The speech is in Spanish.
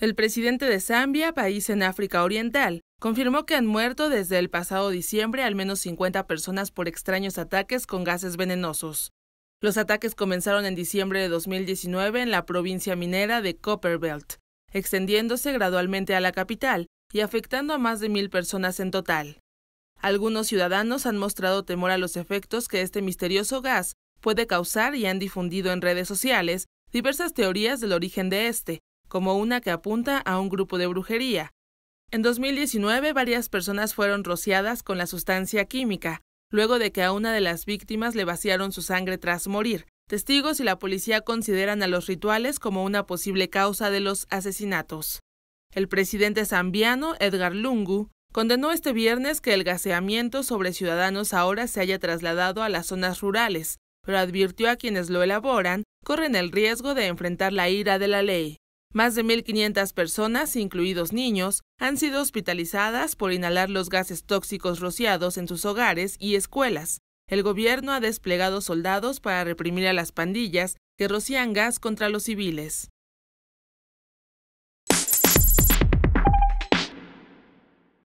El presidente de Zambia, país en África Oriental, confirmó que han muerto desde el pasado diciembre al menos 50 personas por extraños ataques con gases venenosos. Los ataques comenzaron en diciembre de 2019 en la provincia minera de Copperbelt, extendiéndose gradualmente a la capital y afectando a más de mil personas en total. Algunos ciudadanos han mostrado temor a los efectos que este misterioso gas puede causar y han difundido en redes sociales diversas teorías del origen de este, como una que apunta a un grupo de brujería. En 2019 varias personas fueron rociadas con la sustancia química, luego de que a una de las víctimas le vaciaron su sangre tras morir. Testigos y la policía consideran a los rituales como una posible causa de los asesinatos. El presidente zambiano, Edgar Lungu, condenó este viernes que el gaseamiento sobre ciudadanos ahora se haya trasladado a las zonas rurales, pero advirtió a quienes lo elaboran corren el riesgo de enfrentar la ira de la ley. Más de 1.500 personas, incluidos niños, han sido hospitalizadas por inhalar los gases tóxicos rociados en sus hogares y escuelas. El gobierno ha desplegado soldados para reprimir a las pandillas que rocían gas contra los civiles.